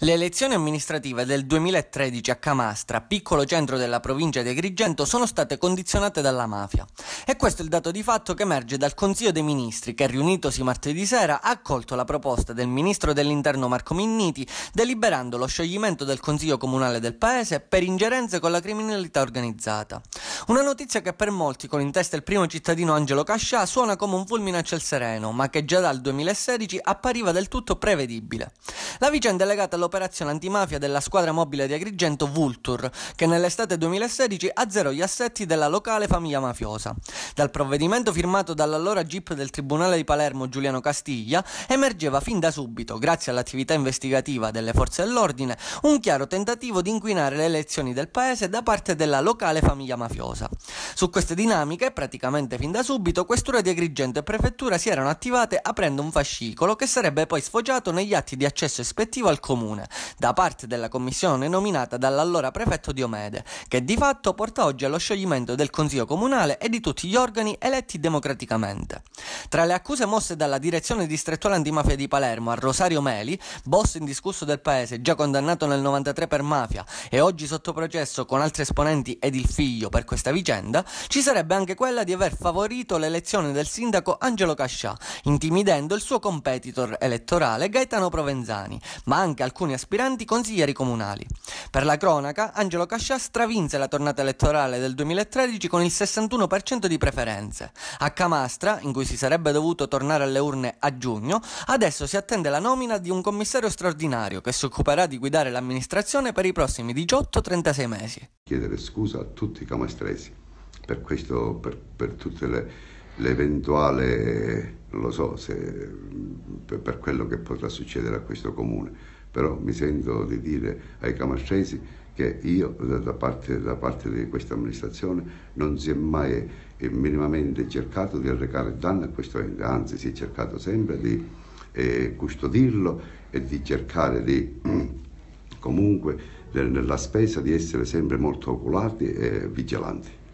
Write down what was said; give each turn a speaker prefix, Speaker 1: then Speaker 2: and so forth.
Speaker 1: Le elezioni amministrative del 2013 a Camastra, piccolo centro della provincia di Agrigento, sono state condizionate dalla mafia. E questo è il dato di fatto che emerge dal Consiglio dei Ministri che, riunitosi martedì sera, ha accolto la proposta del ministro dell'Interno Marco Minniti, deliberando lo scioglimento del Consiglio Comunale del Paese per ingerenze con la criminalità organizzata. Una notizia che per molti, con in testa il primo cittadino Angelo Cascià, suona come un fulmine a ciel sereno, ma che già dal 2016 appariva del tutto prevedibile. La vicenda è legata allo all'operazione antimafia della squadra mobile di Agrigento Vultur, che nell'estate 2016 azzerò gli assetti della locale famiglia mafiosa. Dal provvedimento firmato dall'allora GIP del Tribunale di Palermo Giuliano Castiglia emergeva fin da subito, grazie all'attività investigativa delle forze dell'ordine, un chiaro tentativo di inquinare le elezioni del paese da parte della locale famiglia mafiosa. Su queste dinamiche, praticamente fin da subito, questura di Agrigento e prefettura si erano attivate aprendo un fascicolo che sarebbe poi sfociato negli atti di accesso ispettivo al comune comune da parte della commissione nominata dall'allora prefetto Diomede, che di fatto porta oggi allo scioglimento del Consiglio Comunale e di tutti gli organi eletti democraticamente. Tra le accuse mosse dalla direzione distrettuale antimafia di Palermo a Rosario Meli, boss indiscusso del paese, già condannato nel 93 per mafia e oggi sotto processo con altri esponenti ed il figlio per questa vicenda, ci sarebbe anche quella di aver favorito l'elezione del sindaco Angelo Cascià, intimidendo il suo competitor elettorale Gaetano Provenzani, ma anche alcuni alcuni aspiranti consiglieri comunali. Per la cronaca, Angelo Cascià stravinse la tornata elettorale del 2013 con il 61% di preferenze. A Camastra, in cui si sarebbe dovuto tornare alle urne a giugno, adesso si attende la nomina di un commissario straordinario che si occuperà di guidare l'amministrazione per i prossimi 18-36 mesi.
Speaker 2: Chiedere scusa a tutti i camastresi per questo, per, per tutte le, l'eventuale, non lo so, se, per quello che potrà succedere a questo comune però mi sento di dire ai camascesi che io da parte, da parte di questa amministrazione non si è mai eh, minimamente cercato di arrecare danno a questo ente, anzi si è cercato sempre di eh, custodirlo e di cercare di comunque nella spesa di essere sempre molto oculati e vigilanti.